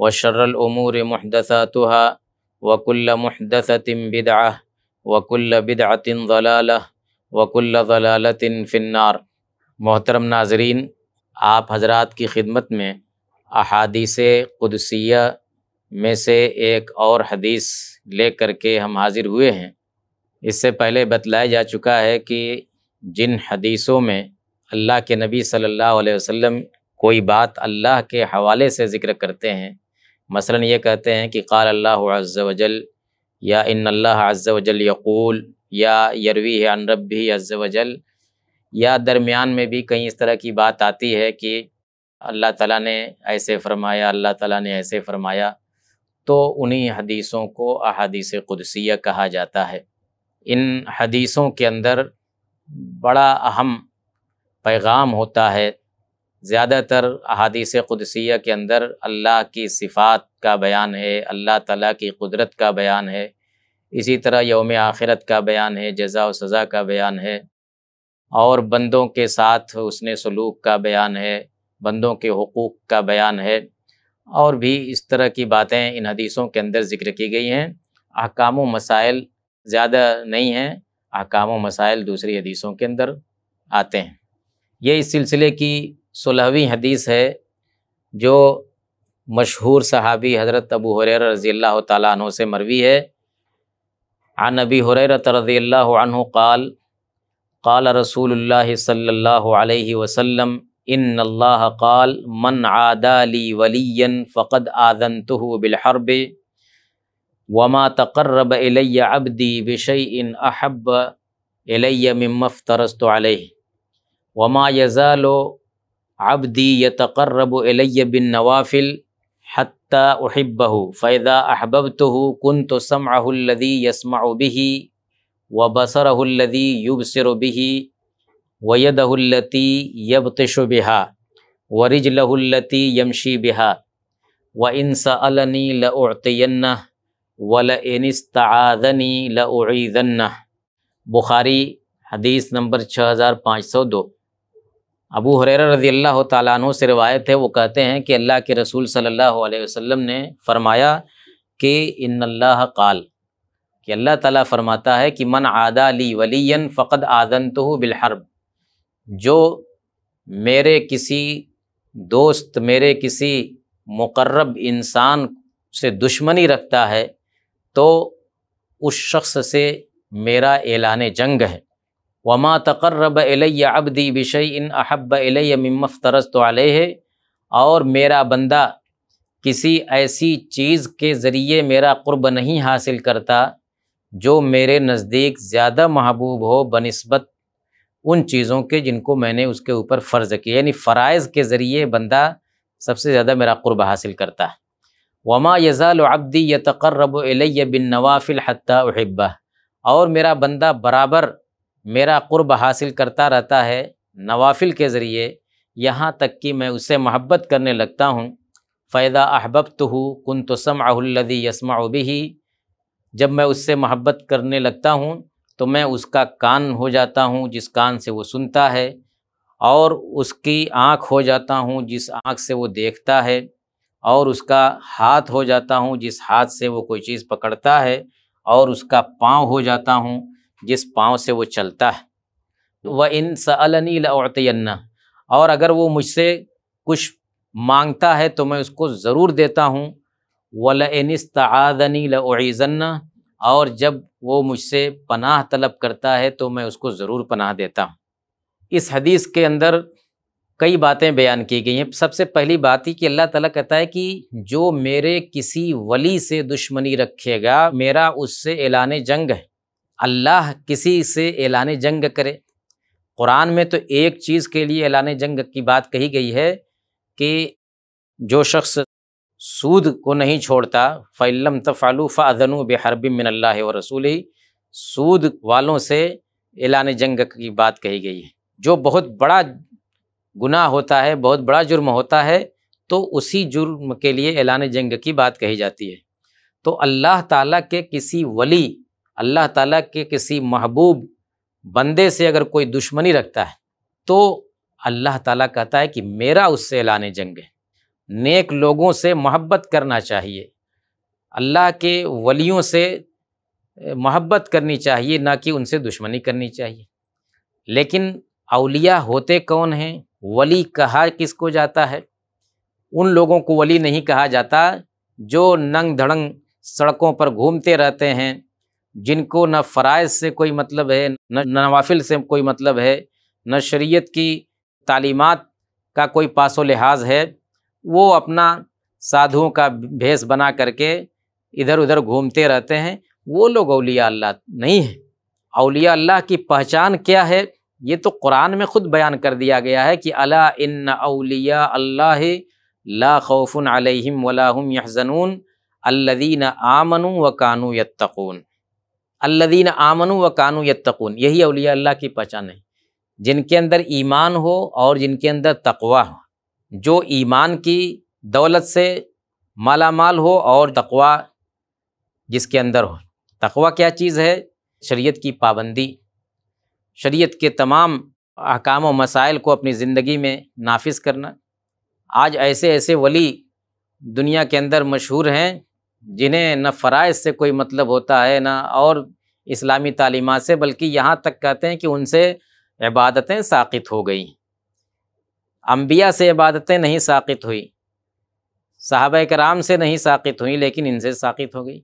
व शर्रमूर महदसातुहा वकुल्ल महदसतिम बिदआ वकुल्ल बिदआतिन जलाल वकुल्ल जलालतिन फिन्नार मोहतरम नाजरीन आप हजरात की खिदमत में अहादीस कुदसिया में से एक और हदीस ले कर के हम हाजिर हुए हैं इससे पहले बतलाया जा चुका है कि जिन हदीसों में अल्लाह के नबी सल्लल्लाहु अलैहि वसल्लम कोई बात अल्लाह के हवाले से ज़िक्र करते हैं मसलन ये कहते हैं कि क़ाल अल्लाह अज़ वजल या इन अल्लाह अज़ वजल यकूल या यरवी है अन रबी वजल या दरमियान में भी कहीं इस तरह की बात आती है कि अल्लाह ताला ने ऐसे फरमाया अल्लाह ताला ने ऐसे फरमाया तो उन्हीं हदीसों को अहादीस कुदसिया कहा जाता है इन हदीसों के अंदर बड़ा अहम पैगाम होता है ज़्यादातर अहादीस क़ुदसिया के अंदर अल्लाह की सिफ़ात का बयान है अल्लाह ताला की कुदरत का बयान है इसी तरह योम आखिरत का बयान है जजा व सज़ा का बयान है और बंदों के साथ उसने सलूक का बयान है बंदों के हकूक़ का बयान है और भी इस तरह की बातें इन हदीसों के अंदर ज़िक्र की गई हैं अहकाम मसाइल ज़्यादा नहीं हैं अहकाम मसाइल दूसरी हदीसों के अंदर आते हैं ये इस सिलसिले की सोलहवीं हदीस है जो मशहूर सहाबी हज़रत अबू हुरर रज़ी अल्लाह तु से मरवी है आ नबी हुरैरत रज़ी अल्लाह काल काल रसूल सल वसम इन काल मन आदाली वलियन फ़कद आदन तो बिलहरब वमा तकर्रब इलैया अबदी बिशई इन अहब इलैया ममफ़ तरस्त वमा यज़ालो عبدي يتقرب إلي بالنوافل حتى أحبه فإذا أحببته كنت سمعه الذي يسمع به وبصره الذي يبصر به ويده التي يبطش بها ورجله التي يمشي بها وإن سألني لأعطينه ولئن استعاذني لأعيذنه بخاري حديث نمبر 6502 अबू हुररा रज़ी अल्लाह तु से रवायत है वो कहते हैं कि अल्लाह के रसूल सल्लल्लाहु अलैहि वसल्लम ने फ़रमाया कि इन अल्लाह काल कि अल्लाह ताला फ़रमाता है कि मन आदा ली वलीन फ़कद आदन तो बिलहरब जो मेरे किसी दोस्त मेरे किसी मकरब इंसान से दुश्मनी रखता है तो उस शख्स से मेरा एलान जंग है वमा तकर्रब एलिया अबदी बिशई इन अहब एलिया ममफ़रज तो आलह और मेरा बंदा किसी ऐसी चीज़ के ज़रिए मेरा क़ुरब नहीं हासिल करता जो मेरे नज़दीक ज़्यादा महबूब हो बनस्बत उन चीज़ों के जिनको मैंने उसके ऊपर फ़र्ज़ किया यानी फ़रज़ के ज़रिए बंदा सबसे ज़्यादा मेरा क़ुरब हासिल करता है वमा यज़ाल य यतकर्रब एलिया बिन नवाफिल हती अहिब्बा और मेरा बंदा बराबर मेरा क़ुरब हासिल करता रहता है नवाफिल के ज़रिए यहाँ तक कि मैं उससे महब्बत करने लगता हूँ फ़ैदा अहबब तो हूँ कन तो समादी यसमा भी जब मैं उससे महब्बत करने लगता हूँ तो मैं उसका कान हो जाता हूँ जिस कान से वो सुनता है और उसकी आँख हो जाता हूँ जिस आँख से वो देखता है और उसका हाथ हो जाता हूँ जिस हाथ से वो कोई चीज़ पकड़ता है और उसका पाँव हो जाता हूँ जिस पाँव से वो चलता है व इन सलनी और अगर वो मुझसे कुछ मांगता है तो मैं उसको ज़रूर देता हूँ वलनस्तनी लज़न्ना और जब वो मुझसे पनाह तलब करता है तो मैं उसको ज़रूर पनाह देता हूँ इस हदीस के अंदर कई बातें बयान की गई हैं सबसे पहली बात ही कि अल्लाह ताला कहता है कि जो मेरे किसी वली से दुश्मनी रखेगा मेरा उससे एलान जंग है अल्लाह किसी से एलान जंग करे कुरान में तो एक चीज़ के लिए एलान जंग की बात कही गई है कि जो शख्स सूद को नहीं छोड़ता फ़ैलम तफ़ालू अदनु बेहरबी मिनल्ला व रसूल ही सूद वालों से एलान जंग की बात कही गई है जो बहुत बड़ा गुनाह होता है बहुत बड़ा जुर्म होता है तो उसी जुर्म के लिए एलान जंग की बात कही जाती है तो अल्लाह ताला के किसी वली अल्लाह ताला के किसी महबूब बंदे से अगर कोई दुश्मनी रखता है तो अल्लाह ताला कहता है कि मेरा उससे लाने जंग है नेक लोगों से मोहब्बत करना चाहिए अल्लाह के वलियों से मोहब्बत करनी चाहिए ना कि उनसे दुश्मनी करनी चाहिए लेकिन अलिया होते कौन हैं वली कहा किसको जाता है उन लोगों को वली नहीं कहा जाता जो नंग धड़ंग सड़कों पर घूमते रहते हैं जिनको न फ़रज़ से कोई मतलब है न नवाफिल से कोई मतलब है न शरीयत की तालीमत का कोई पासो लिहाज है वो अपना साधुओं का भेस बना करके इधर उधर घूमते रहते हैं वो लोग अलिया अल्लाह नहीं हैं अलिया अल्लाह की पहचान क्या है ये तो कुरान में ख़ुद बयान कर दिया गया है कि अला इन अलिया अल्लाह ला खौफ़ुन अलैहिम वलाहम यहजनून अल्लदीन आमनु व कानू यत्तकून अल्लादीन आमनु व कानू यत्तकून यही अलिया अल्लाह की पहचान है जिनके अंदर ईमान हो और जिनके अंदर तकवा हो जो ईमान की दौलत से मालामाल हो और तकवा जिसके अंदर हो तकवा क्या चीज़ है शरीयत की पाबंदी शरीयत के तमाम अहकाम व मसाइल को अपनी ज़िंदगी में नाफिज करना आज ऐसे ऐसे वली दुनिया के अंदर मशहूर हैं जिन्हें न फ़रज़ से कोई मतलब होता है ना और इस्लामी तालीमत से बल्कि यहाँ तक कहते हैं कि उनसे इबादतें साकित हो गई अम्बिया से इबादतें नहीं साकित हुई साहब कराम से नहीं साकित हुई लेकिन इनसे साकित हो गई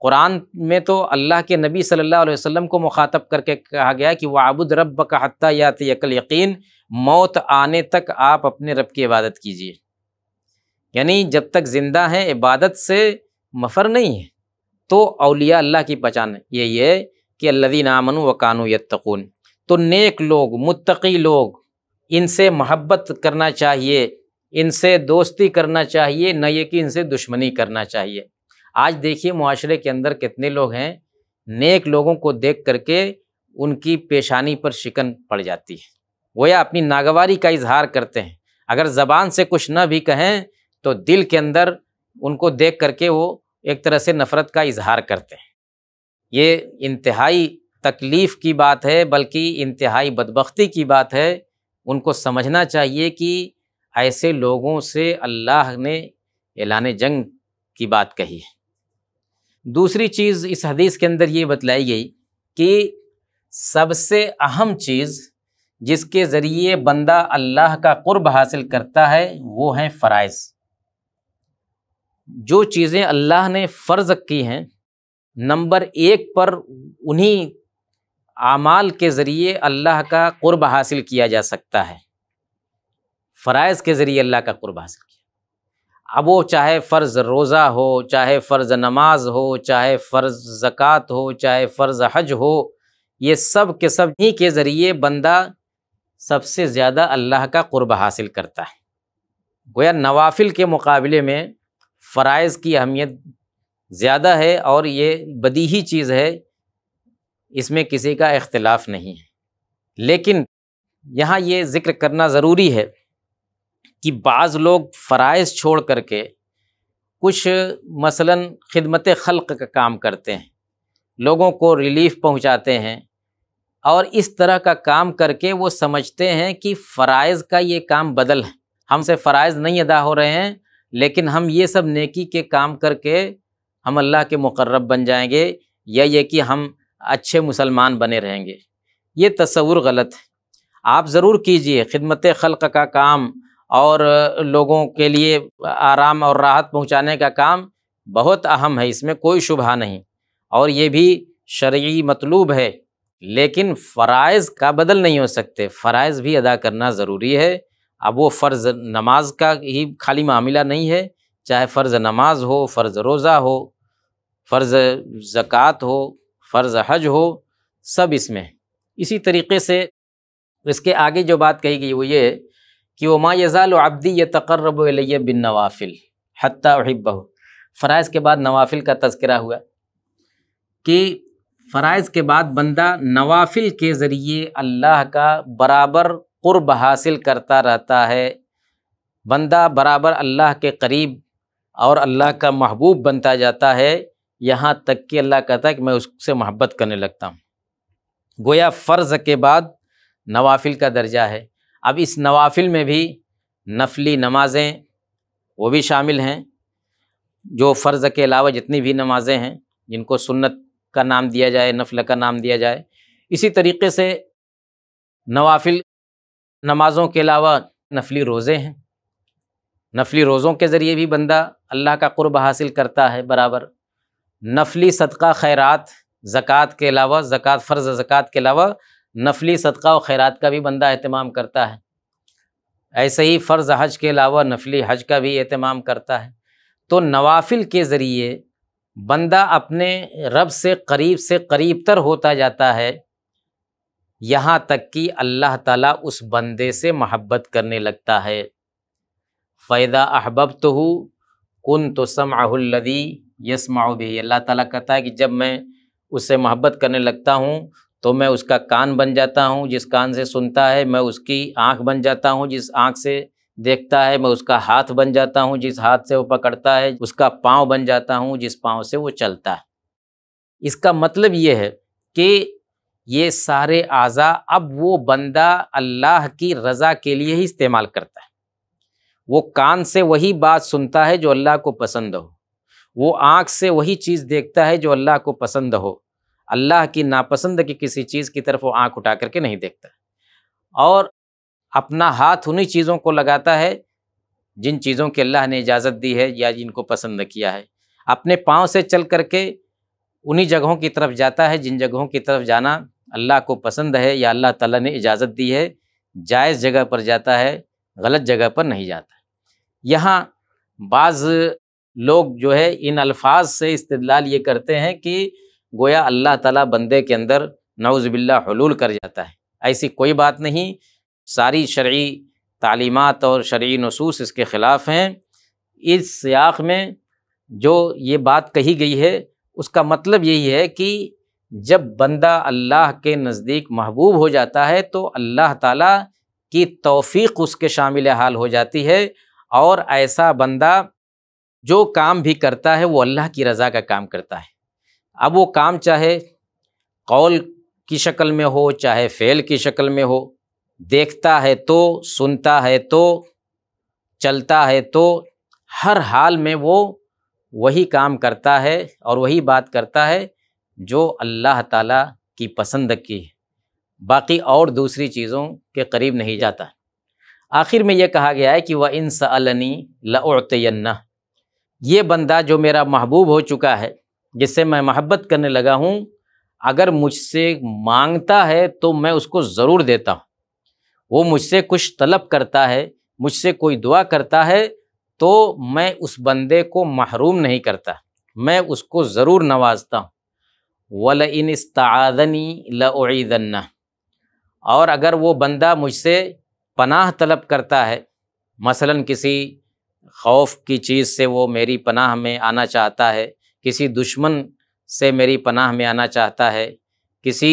कुरान में तो अल्लाह के नबी सल्लल्लाहु अलैहि वसल्लम को मुखातब करके कहा गया कि वह आबुद रब का हत्या यात यक़ल यकीन मौत आने तक आप अपने रब की इबादत कीजिए यानी जब तक ज़िंदा हैं इबादत से मफर नहीं है तो अलिया अल्लाह की पहचान यही है कि अल्लादी नामन व कानू यून तो नेक लोग मुतकी लोग इनसे महब्बत करना चाहिए इनसे दोस्ती करना चाहिए न ये कि इनसे दुश्मनी करना चाहिए आज देखिए माशरे के अंदर कितने लोग हैं नेक लोगों को देख करके उनकी पेशानी पर शिकन पड़ जाती है या अपनी नागवारी का इजहार करते हैं अगर ज़बान से कुछ ना भी कहें तो दिल के अंदर उनको देख करके वो एक तरह से नफ़रत का इजहार करते हैं ये इंतहाई तकलीफ़ की बात है बल्कि इंतहाई बदबख्ती की बात है उनको समझना चाहिए कि ऐसे लोगों से अल्लाह ने एलान जंग की बात कही है दूसरी चीज़ इस हदीस के अंदर ये बतलाई गई कि सबसे अहम चीज़ जिसके ज़रिए बंदा अल्लाह का क़ुरब हासिल करता है वो है फ़रज़ जो चीज़ें अल्लाह ने फ़र्ज़ की हैं नंबर एक पर उन्हीं आमाल के ज़रिए अल्लाह का क़ुरब हासिल किया जा सकता है फ़राइज़ के ज़रिए अल्लाह का क़ुरब हासिल किया अब वो चाहे फ़र्ज़ रोज़ा हो चाहे फ़र्ज़ नमाज हो चाहे फ़र्ज़ ज़क़़त हो चाहे फ़र्ज़ हज हो ये सब के सब ही के ज़रिए बंदा सबसे ज़्यादा अल्लाह का क़ुरब हासिल करता है गोया नवाफिल के मुकाबले में फ़रज़ की अहमियत ज़्यादा है और ये बदी ही चीज़ है इसमें किसी का अख्तिलाफ नहीं है लेकिन यहाँ ये ज़िक्र करना ज़रूरी है कि बाज़ लोग फ़रज़ छोड़ कर के कुछ मसलन खिदमत खल्क का काम करते हैं लोगों को रिलीफ़ पहुँचाते हैं और इस तरह का काम करके वो समझते हैं कि फ़रज़ का ये काम बदल है हमसे फ़रज़ नहीं अदा हो रहे हैं लेकिन हम ये सब नेकी के काम करके हम अल्लाह के मुकर्रब बन जाएंगे या ये कि हम अच्छे मुसलमान बने रहेंगे ये तस्वूर गलत है आप ज़रूर कीजिए खिदमत खल्क का काम और लोगों के लिए आराम और राहत पहुंचाने का काम बहुत अहम है इसमें कोई शुभा नहीं और ये भी शर्य मतलूब है लेकिन फ़रज़ का बदल नहीं हो सकते फ़रज़ भी अदा करना ज़रूरी है अब वो फ़र्ज़ नमाज का ही खाली मामला नहीं है चाहे फ़र्ज़ नमाज हो फ़र्ज़ रोज़ा हो फ़र्ज़ ज़क़़त हो फ़र्ज़ हज हो सब इसमें इसी तरीके से इसके आगे जो बात कही गई वो ये कि वो माँ यज़ाल आबदी य तकर्रब बिन नवाफिल हती अहिबह के बाद नवाफिल का तस्करा हुआ कि फ़रज़ के बाद बंदा नवाफिल के ज़रिए अल्लाह का बराबर कुर्ब हासिल करता रहता है बंदा बराबर अल्लाह के करीब और अल्लाह का महबूब बनता जाता है यहाँ तक कि अल्लाह कहता है कि मैं उससे मोहब्बत करने लगता हूँ गोया फ़र्ज़ के बाद नवाफिल का दर्जा है अब इस नवाफिल में भी नफली नमाज़ें वो भी शामिल हैं जो फ़र्ज़ के अलावा जितनी भी नमाज़ें हैं जिनको सुन्नत का नाम दिया जाए नफल का नाम दिया जाए इसी तरीके से नवाफिल नमाज़ों के अलावा नफली रोज़े हैं नफली रोज़ों के ज़रिए भी बंदा अल्लाह का क़ुरब हासिल करता है बराबर नफली सदका खैरात ज़क़़त के अलावा ज़क़़त फ़र्ज़ ज़क़़त के अलावा नफली सदका और खैरात का भी बंदा अहतमाम करता है ऐसे ही फ़र्ज़ हज के अलावा नफली हज का भी अहतमाम करता है तो नवाफिल के ज़रिए बंदा अपने रब से करीब से करीब तर होता जाता है यहाँ तक कि अल्लाह ताला उस बंदे से महब्बत करने लगता है फ़ैदा अहबब तो हूँ कन तो समाहुल्लदी यसमाओ भी अल्लाह ताला कहता है कि जब मैं उससे महब्बत करने लगता हूँ तो मैं उसका कान बन जाता हूँ जिस कान से सुनता है मैं उसकी आँख बन जाता हूँ जिस आँख से देखता है मैं उसका हाथ बन जाता हूँ जिस हाथ से वो पकड़ता है उसका पाँव बन जाता हूँ जिस पाँव से वो चलता है इसका मतलब ये है कि ये सारे आज़ा अब वो बंदा अल्लाह की रज़ा के लिए ही इस्तेमाल करता है वो कान से वही बात सुनता है जो अल्लाह को पसंद हो वो आँख से वही चीज़ देखता है जो अल्लाह को पसंद हो अल्लाह की नापसंद की किसी चीज़ की तरफ वो आँख उठा करके नहीं देखता और अपना हाथ उन्हीं चीज़ों को लगाता है जिन चीज़ों की अल्लाह ने इजाज़त दी है या जिनको पसंद किया है अपने पाँव से चल करके उन्हीं जगहों की तरफ जाता है जिन जगहों की तरफ जाना अल्लाह को पसंद है या अल्लाह ताला ने इजाज़त दी है जायज़ जगह पर जाता है गलत जगह पर नहीं जाता यहाँ बाज़ लोग जो है इन अल्फाज से इस्तलाल ये करते हैं कि गोया अल्लाह ताला बंदे के अंदर नौज़बिल्ला हलूल कर जाता है ऐसी कोई बात नहीं सारी शर्य तालीमत और शर्य नसूस इसके ख़िलाफ़ हैं इस सियाक में जो ये बात कही गई है उसका मतलब यही है कि जब बंदा अल्लाह के नज़दीक महबूब हो जाता है तो अल्लाह ताला की तौफीक उसके शामिल हाल हो जाती है और ऐसा बंदा जो काम भी करता है वो अल्लाह की रज़ा का काम करता है अब वो काम चाहे कौल की शक्ल में हो चाहे फ़ेल की शक्ल में हो देखता है तो सुनता है तो चलता है तो हर हाल में वो वही काम करता है और वही बात करता है जो अल्लाह ताला की पसंद की बाकी और दूसरी चीज़ों के करीब नहीं जाता आखिर में यह कहा गया है कि वह इन सलनी लतना ये बंदा जो मेरा महबूब हो चुका है जिससे मैं महब्बत करने लगा हूँ अगर मुझसे मांगता है तो मैं उसको ज़रूर देता हूँ वो मुझसे कुछ तलब करता है मुझसे कोई दुआ करता है तो मैं उस बंदे को महरूम नहीं करता मैं उसको ज़रूर नवाजता हूँ वल इन इस्तादनी और अगर वो बंदा मुझसे पनाह तलब करता है मसलन किसी खौफ की चीज़ से वो मेरी पनाह में आना चाहता है किसी दुश्मन से मेरी पनाह में आना चाहता है किसी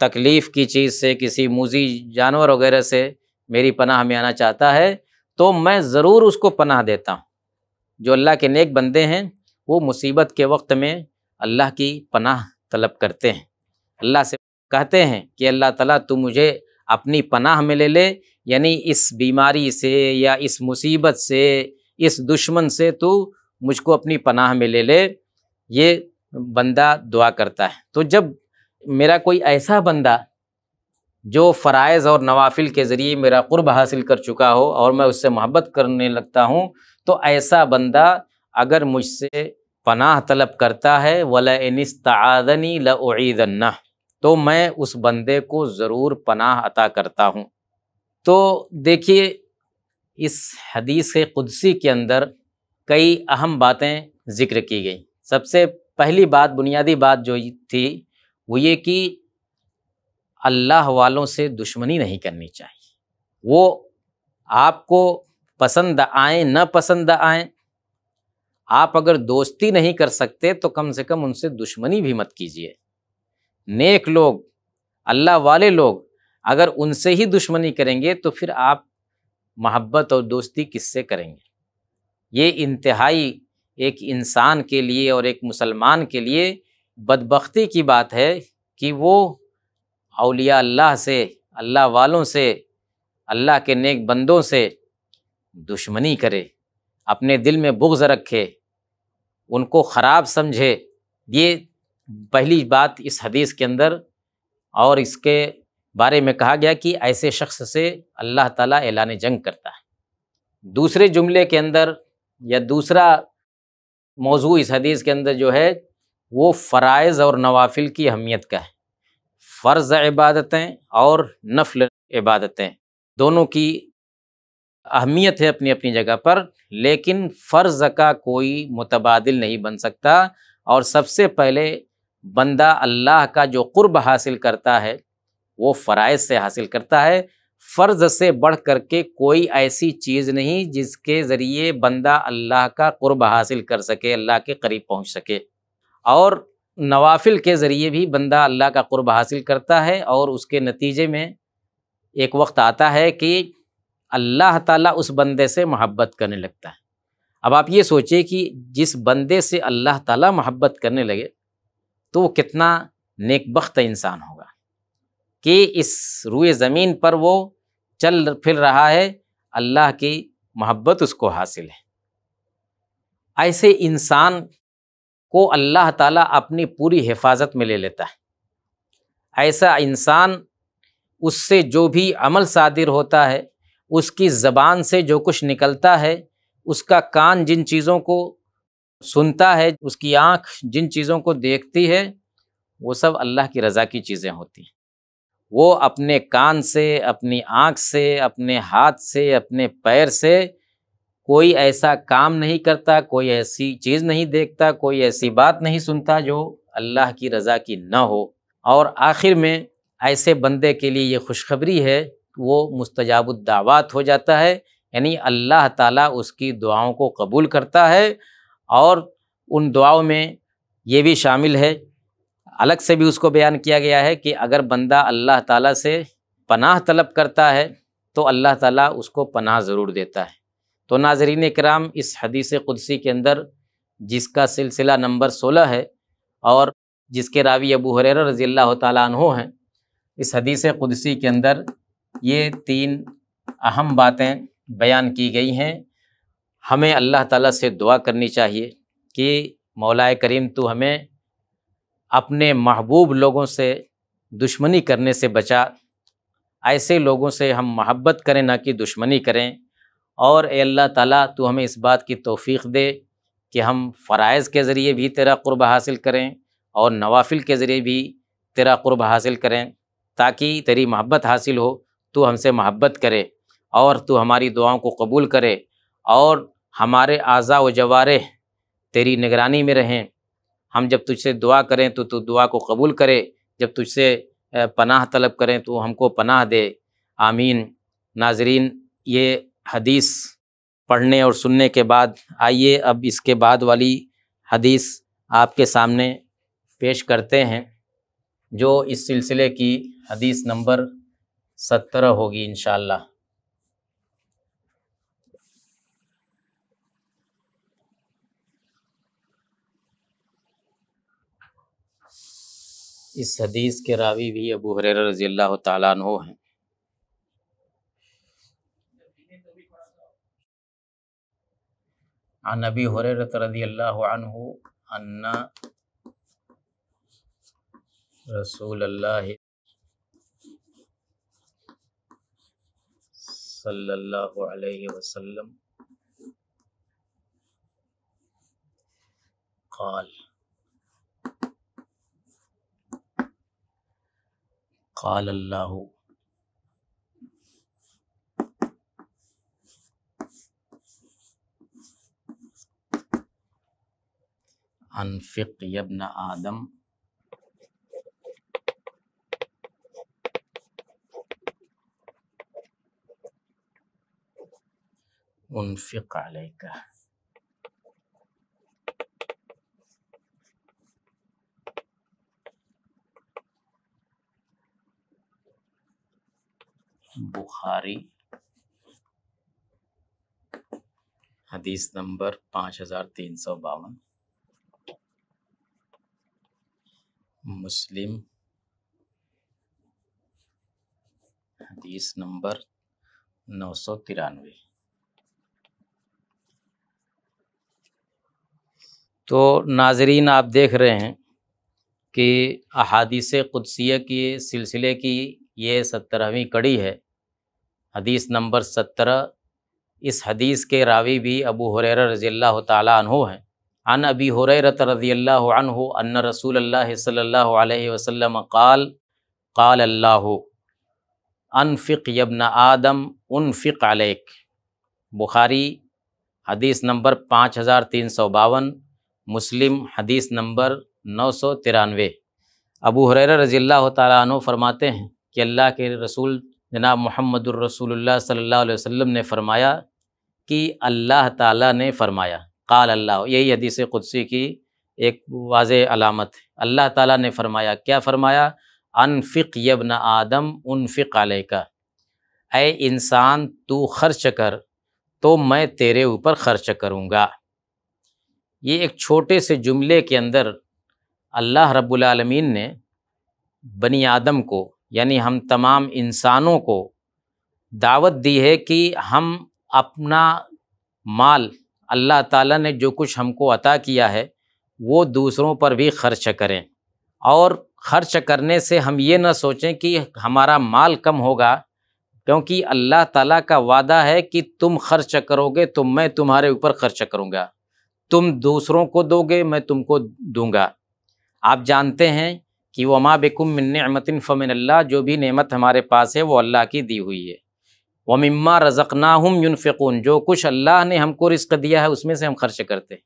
तकलीफ़ की चीज़ से किसी मूजी जानवर वगैरह से मेरी पनाह में आना चाहता है तो मैं ज़रूर उसको पनाह देता हूँ जो अल्लाह के नेक बंदे हैं वो मुसीबत के वक्त में अल्लाह की पनाह तलब करते हैं अल्लाह से कहते हैं कि अल्लाह ताला तू मुझे अपनी पनाह में ले ले यानी इस बीमारी से या इस मुसीबत से इस दुश्मन से तू मुझको अपनी पनाह में ले ले ये बंदा दुआ करता है तो जब मेरा कोई ऐसा बंदा जो फ़राइज़ और नवाफिल के ज़रिए मेरा क़ुरब हासिल कर चुका हो और मैं उससे मोहब्बत करने लगता हूँ तो ऐसा बंदा अगर मुझसे पनाह तलब करता है वला इनस्तादनी लईदन्ना तो मैं उस बंदे को ज़रूर पनाह अता करता हूँ तो देखिए इस हदीस कुदसी के अंदर कई अहम बातें ज़िक्र की गई सबसे पहली बात बुनियादी बात जो थी वो ये कि अल्लाह वालों से दुश्मनी नहीं करनी चाहिए वो आपको पसंद आए ना पसंद आए आप अगर दोस्ती नहीं कर सकते तो कम से कम उनसे दुश्मनी भी मत कीजिए नेक लोग अल्लाह वाले लोग अगर उनसे ही दुश्मनी करेंगे तो फिर आप मोहब्बत और दोस्ती किससे करेंगे ये इंतहाई एक इंसान के लिए और एक मुसलमान के लिए बदबख्ती की बात है कि वो अलिया अल्लाह से अल्लाह वालों से अल्लाह के नेक बंदों से दुश्मनी करे अपने दिल में बुग्ज़ रखे उनको ख़राब समझे ये पहली बात इस हदीस के अंदर और इसके बारे में कहा गया कि ऐसे शख्स से अल्लाह ताला ऐलान जंग करता है दूसरे जुमले के अंदर या दूसरा मौजू इस हदीस के अंदर जो है वो फ़रज़ और नवाफिल की अहमियत का है फ़र्ज़ इबादतें और नफल इबादतें दोनों की अहमियत है अपनी अपनी जगह पर लेकिन फ़र्ज़ का कोई मुतबाद नहीं बन सकता और सबसे पहले बंदा अल्लाह का जो क़ुरब हासिल करता है वो फ़राइज़ से हासिल करता है फ़र्ज़ से बढ़ कर के कोई ऐसी चीज़ नहीं जिसके ज़रिए बंदा अल्लाह का क़ुरब हासिल कर सके अल्लाह के करीब पहुंच सके और नवाफिल के ज़रिए भी बंदा अल्लाह का क़ुरब हासिल करता है और उसके नतीजे में एक वक्त आता है कि अल्लाह ताला उस बंदे से मोहब्बत करने लगता है अब आप ये सोचिए कि जिस बंदे से अल्लाह ताला मोहब्बत करने लगे तो वो कितना नेकबख्त इंसान होगा कि इस रुए ज़मीन पर वो चल फिर रहा है अल्लाह की मोहब्बत उसको हासिल है ऐसे इंसान को अल्लाह ताला अपनी पूरी हिफाजत में ले लेता है ऐसा इंसान उससे जो भी अमल सादिर होता है उसकी ज़बान से जो कुछ निकलता है उसका कान जिन चीज़ों को सुनता है उसकी आँख जिन चीज़ों को देखती है वो सब अल्लाह की रज़ा की चीज़ें होती हैं वो अपने कान से अपनी आँख से अपने हाथ से अपने पैर से कोई ऐसा काम नहीं करता कोई ऐसी चीज़ नहीं देखता कोई ऐसी बात नहीं सुनता जो अल्लाह की रज़ा की ना हो और आखिर में ऐसे बंदे के लिए ये खुशखबरी है वो मुस्तजाबुद्दावात हो जाता है यानी अल्लाह ताला उसकी दुआओं को कबूल करता है और उन दुआओं में ये भी शामिल है अलग से भी उसको बयान किया गया है कि अगर बंदा अल्लाह ताला से पनाह तलब करता है तो अल्लाह ताला उसको पनाह ज़रूर देता है तो नाजरीन कराम इस हदीस कुदसी के अंदर जिसका सिलसिला नंबर सोलह है और जिसके रावी अबू हरेर रज़ी अल्लाह हैं इस हदीस कुदसी के अंदर ये तीन अहम बातें बयान की गई हैं हमें अल्लाह ताला से दुआ करनी चाहिए कि मौलाए करीम तू हमें अपने महबूब लोगों से दुश्मनी करने से बचा ऐसे लोगों से हम महब्बत करें ना कि दुश्मनी करें और ए अल्लाह ताला तू हमें इस बात की तोफ़ी दे कि हम फ़रज़ के ज़रिए भी तेरा क़ुरब हासिल करें और नवाफिल के ज़रिए भी तेरा क़ुरब हासिल करें ताकि तेरी महब्बत हासिल हो तू हमसे मोहब्बत करे और तू हमारी दुआओं को कबूल करे और हमारे आज़ा व जवारे तेरी निगरानी में रहें हम जब तुझसे दुआ करें तो तू दुआ को कबूल करे जब तुझसे पनाह तलब करें तो हमको पनाह दे आमीन नाजरीन ये हदीस पढ़ने और सुनने के बाद आइए अब इसके बाद वाली हदीस आपके सामने पेश करते हैं जो इस सिलसिले की हदीस नंबर सत्रह होगी इनशाला इस हदीस के रावी भी अबू हरेर रजी अल्लाह तु हैं नबी ابي रजी अल्लाह रसूल अल्लाह صلى الله عليه وسلم قال قال الله أنفق يا ابن آدم उनफिक अलैका बुखारी हदीस नंबर पाँच हज़ार तीन सौ बावन मुस्लिम हदीस नंबर नौ सौ तिरानवे तो नाजरीन आप देख रहे हैं कि अहादीस क़ुदसिया के सिलसिले की ये सत्रहवीं कड़ी है हदीस नंबर सत्रह इस हदीस के रावी भी अबू हुरर रजील्ला तु हैं अन अबी हुररत रज़ी अन रसूल अल्लाह सल्ला वसम काल काल अल्लाह अनफ़िक यबन आदम उनफ़िक आलेक बुखारी हदीस नंबर पाँच हज़ार तीन सौ बावन मुस्लिम हदीस नंबर नौ सौ तिरानवे अबू हुरैरा रज़ी तु फरमाते हैं कि अल्लाह के रसूल जनाब मोहम्मद रसूलुल्लाह सल्लल्लाहु ने फरमाया कि अल्लाह ताला ने फरमाया काल अल्लाह यही हदीस कुदसी की एक वाज अलामत है अल्लाह ताला ने फरमाया क्या फरमाया अनफ़िक यबन आदम उनफ़िक आलय का ए इंसान तू खर्च कर तो मैं तेरे ऊपर खर्च करूँगा ये एक छोटे से जुमले के अंदर अल्लाह रब्बुल रबालमीन ने बनी आदम को यानी हम तमाम इंसानों को दावत दी है कि हम अपना माल अल्लाह ताला ने जो कुछ हमको अता किया है वो दूसरों पर भी खर्च करें और खर्च करने से हम ये ना सोचें कि हमारा माल कम होगा क्योंकि अल्लाह ताला का वादा है कि तुम खर्च करोगे तो मैं तुम्हारे ऊपर खर्च करूँगा तुम दूसरों को दोगे मैं तुमको दूंगा आप जानते हैं कि वमा बेकुम मिन फ़मिन जो भी नेमत हमारे पास है वो अल्लाह की दी हुई है वमिम्मा रज़क़ना हम यूनफ़िकून जो कुछ अल्लाह ने हमको रिस्क दिया है उसमें से हम खर्च करते हैं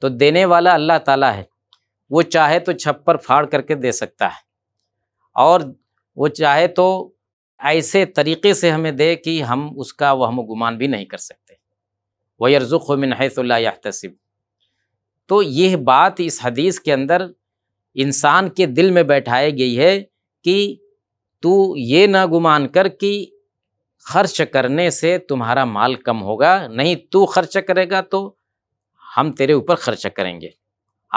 तो देने वाला अल्लाह ताला है वो चाहे तो छप्पर फाड़ करके दे सकता है और वो चाहे तो ऐसे तरीके से हमें दे कि हम उसका वह गुमान भी नहीं कर सकते वह यरजुख मिन हैसल्ला तसिब तो यह बात इस हदीस के अंदर इंसान के दिल में बैठाई गई है कि तू ये ना गुमान कर कि खर्च करने से तुम्हारा माल कम होगा नहीं तू खर्च करेगा तो हम तेरे ऊपर खर्च करेंगे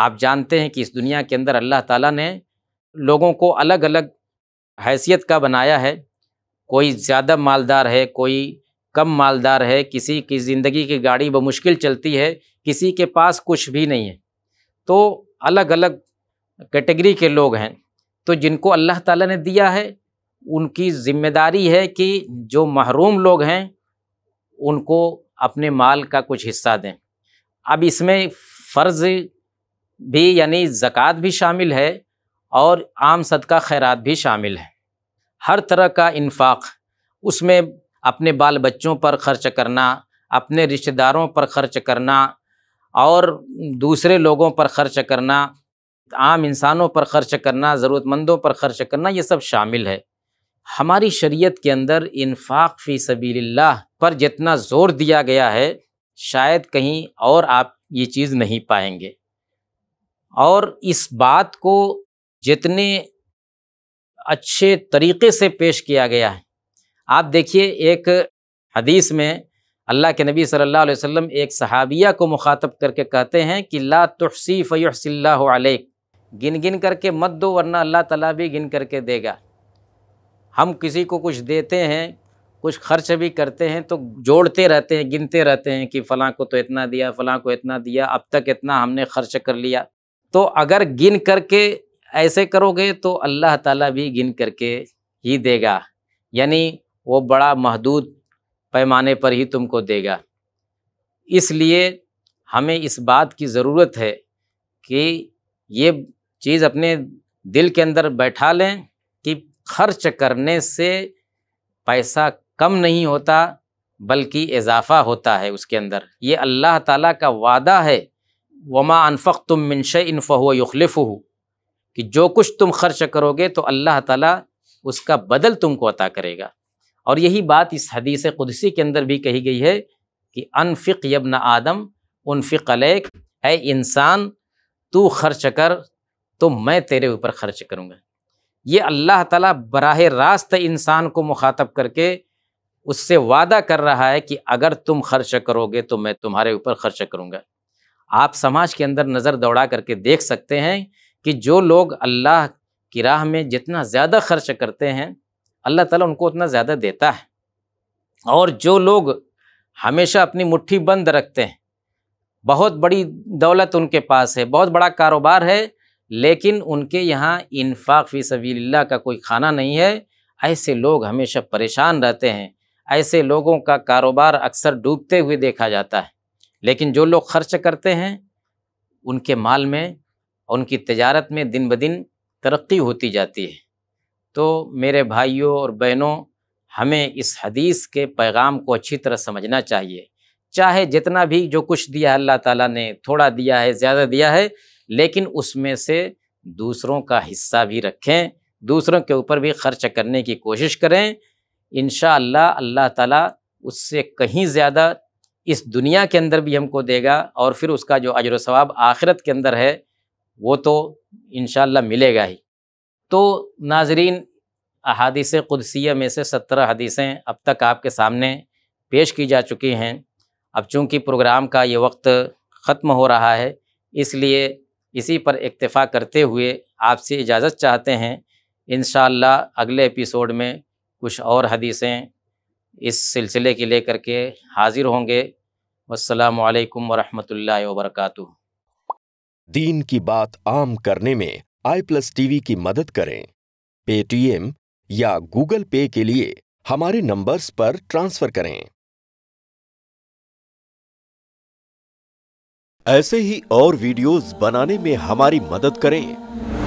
आप जानते हैं कि इस दुनिया के अंदर अल्लाह ताला ने लोगों को अलग अलग हैसियत का बनाया है कोई ज़्यादा मालदार है कोई कम मालदार है किसी की ज़िंदगी की गाड़ी बमुश्किल चलती है किसी के पास कुछ भी नहीं है तो अलग अलग कैटेगरी के लोग हैं तो जिनको अल्लाह ताला ने दिया है उनकी ज़िम्मेदारी है कि जो महरूम लोग हैं उनको अपने माल का कुछ हिस्सा दें अब इसमें फ़र्ज़ भी यानी ज़क़़त भी शामिल है और आम सदका खैरात भी शामिल है हर तरह का इन्फाक उसमें अपने बाल बच्चों पर ख़र्च करना अपने रिश्तेदारों पर ख़र्च करना और दूसरे लोगों पर ख़र्च करना आम इंसानों पर ख़र्च करना ज़रूरतमंदों पर ख़र्च करना ये सब शामिल है हमारी शरीयत के अंदर इन्फाक फ़ी सबीलिल्लाह पर जितना ज़ोर दिया गया है शायद कहीं और आप ये चीज़ नहीं पाएंगे और इस बात को जितने अच्छे तरीके से पेश किया गया है आप देखिए एक हदीस में अल्लाह के नबी सल्लल्लाहु अलैहि वसल्लम एक सहाबिया को मुखातब करके कहते हैं कि ला तुसी फ़ैसल्लाक गिन गिन करके मत दो वरना अल्लाह ताला भी गिन करके देगा हम किसी को कुछ देते हैं कुछ खर्च भी करते हैं तो जोड़ते रहते हैं गिनते रहते हैं कि फ़लाँ को तो इतना दिया फ़लाँ को इतना दिया अब तक इतना हमने खर्च कर लिया तो अगर गिन करके ऐसे करोगे तो अल्लाह ताला भी गिन करके ही देगा यानी वो बड़ा महदूद पैमाने पर ही तुमको देगा इसलिए हमें इस बात की ज़रूरत है कि ये चीज़ अपने दिल के अंदर बैठा लें कि खर्च करने से पैसा कम नहीं होता बल्कि इजाफ़ा होता है उसके अंदर ये अल्लाह ताला का वादा है वमा अनफ़ तुम मिनश इनफ़ो हो कि जो कुछ तुम खर्च करोगे तो अल्लाह ताला उसका बदल तुमको अता करेगा और यही बात इस हदीस कुदसी के अंदर भी कही गई है कि अनफ़िक यबन आदम उनफ़िक अलैक है इंसान तू खर्च कर तो मैं तेरे ऊपर खर्च करूँगा ये अल्लाह ताला बराह रास्त इंसान को मुखातब करके उससे वादा कर रहा है कि अगर तुम खर्च करोगे तो मैं तुम्हारे ऊपर खर्च करूँगा आप समाज के अंदर नज़र दौड़ा करके देख सकते हैं कि जो लोग अल्लाह की राह में जितना ज़्यादा खर्च करते हैं अल्लाह ताला उनको उतना ज़्यादा देता है और जो लोग हमेशा अपनी मुट्ठी बंद रखते हैं बहुत बड़ी दौलत उनके पास है बहुत बड़ा कारोबार है लेकिन उनके यहाँ इन्फाक फ़ी सबील्ला का कोई खाना नहीं है ऐसे लोग हमेशा परेशान रहते हैं ऐसे लोगों का कारोबार अक्सर डूबते हुए देखा जाता है लेकिन जो लोग खर्च करते हैं उनके माल में उनकी तजारत में दिन ब दिन तरक्की होती जाती है तो मेरे भाइयों और बहनों हमें इस हदीस के पैगाम को अच्छी तरह समझना चाहिए चाहे जितना भी जो कुछ दिया है अल्लाह ताला ने थोड़ा दिया है ज़्यादा दिया है लेकिन उसमें से दूसरों का हिस्सा भी रखें दूसरों के ऊपर भी खर्च करने की कोशिश करें इन अल्लाह ताला उससे कहीं ज़्यादा इस दुनिया के अंदर भी हमको देगा और फिर उसका जो अजर सवाब आखिरत के अंदर है वो तो इन मिलेगा ही तो नाजरीन अहादीस कुदसिया में से सत्रह हदीसें अब तक आपके सामने पेश की जा चुकी हैं अब चूँकि प्रोग्राम का ये वक्त ख़त्म हो रहा है इसलिए इसी पर इक्तफ़ा करते हुए आपसे इजाज़त चाहते हैं इन अगले एपिसोड में कुछ और हदीसें इस सिलसिले के लेकर के हाज़िर होंगे वालकम वरहमल वर्का दीन की बात आम करने में आई प्लस टीवी की मदद करें पेटीएम या गूगल पे के लिए हमारे नंबर्स पर ट्रांसफर करें ऐसे ही और वीडियोस बनाने में हमारी मदद करें